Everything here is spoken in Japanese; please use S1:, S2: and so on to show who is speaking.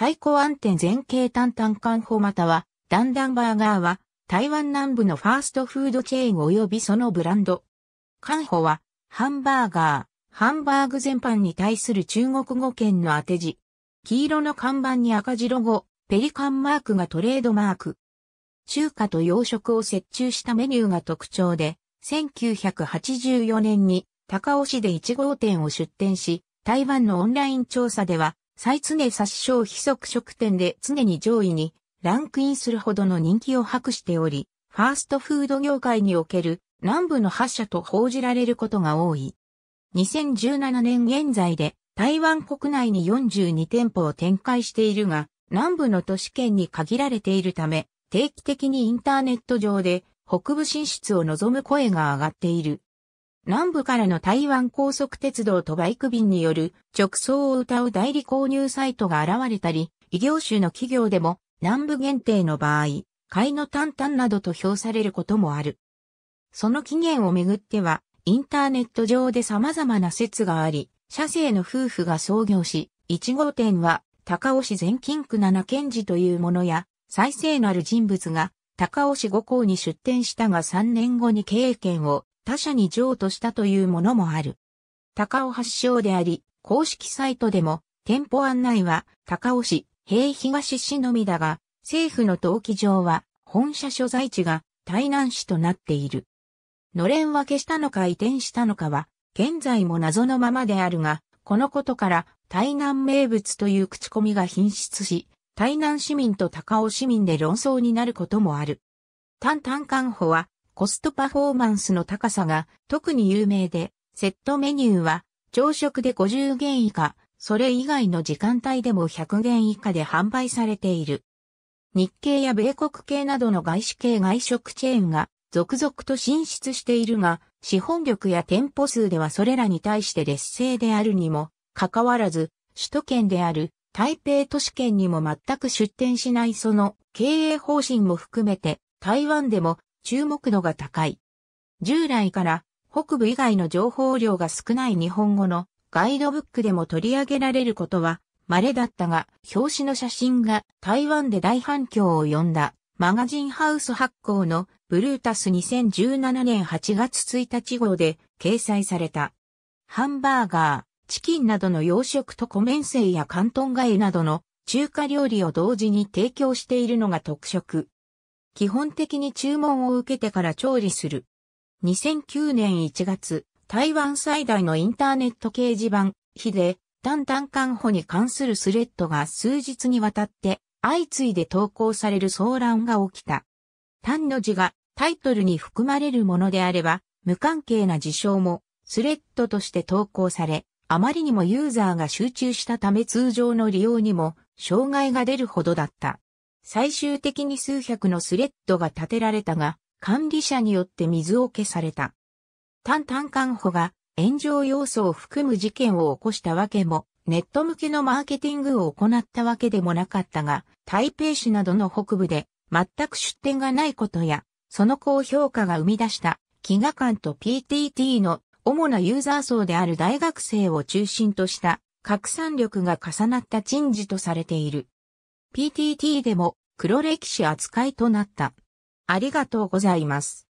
S1: 最高安定前景担々。官法または、ダンダンバーガーは、台湾南部のファーストフードチェーン及びそのブランド。官法は、ハンバーガー、ハンバーグ全般に対する中国語圏の当て字。黄色の看板に赤字ロゴ、ペリカンマークがトレードマーク。中華と洋食を折衷したメニューが特徴で、1984年に高尾市で1号店を出店し、台湾のオンライン調査では最常殺傷非即食店で常に上位にランクインするほどの人気を博しており、ファーストフード業界における南部の発射と報じられることが多い。2017年現在で台湾国内に42店舗を展開しているが、南部の都市圏に限られているため、定期的にインターネット上で北部進出を望む声が上がっている。南部からの台湾高速鉄道とバイク便による直送を謳う代理購入サイトが現れたり、異業種の企業でも南部限定の場合、買いの淡々などと評されることもある。その期限をめぐっては、インターネット上で様々な説があり、社生の夫婦が創業し、1号店は高尾市全金区七賢治というものや、再生のある人物が高尾市五校に出店したが3年後に経営権を他社に譲渡したというものもある。高尾発祥であり、公式サイトでも、店舗案内は高尾市、平東市のみだが、政府の登記上は、本社所在地が台南市となっている。のれん分けしたのか移転したのかは、現在も謎のままであるが、このことから台南名物という口コミが品質し、台南市民と高尾市民で論争になることもある。単単官補はコストパフォーマンスの高さが特に有名で、セットメニューは朝食で50元以下、それ以外の時間帯でも100元以下で販売されている。日系や米国系などの外資系外食チェーンが続々と進出しているが、資本力や店舗数ではそれらに対して劣勢であるにも、かかわらず、首都圏である台北都市圏にも全く出店しないその経営方針も含めて、台湾でも注目度が高い。従来から北部以外の情報量が少ない日本語のガイドブックでも取り上げられることは稀だったが、表紙の写真が台湾で大反響を呼んだマガジンハウス発行のブルータス2017年8月1日号で掲載された。ハンバーガー、チキンなどの洋食と米メンや関東街などの中華料理を同時に提供しているのが特色。基本的に注文を受けてから調理する。2009年1月、台湾最大のインターネット掲示板、非で、単単管保に関するスレッドが数日にわたって相次いで投稿される騒乱が起きた。ンの字がタイトルに含まれるものであれば、無関係な事象もスレッドとして投稿され、あまりにもユーザーが集中したため通常の利用にも障害が出るほどだった。最終的に数百のスレッドが立てられたが、管理者によって水を消された。単単管保が炎上要素を含む事件を起こしたわけも、ネット向けのマーケティングを行ったわけでもなかったが、台北市などの北部で全く出店がないことや、その高評価が生み出した飢餓感と PTT の主なユーザー層である大学生を中心とした拡散力が重なった珍事とされている。PTT でも黒歴史扱いとなった。ありがとうございます。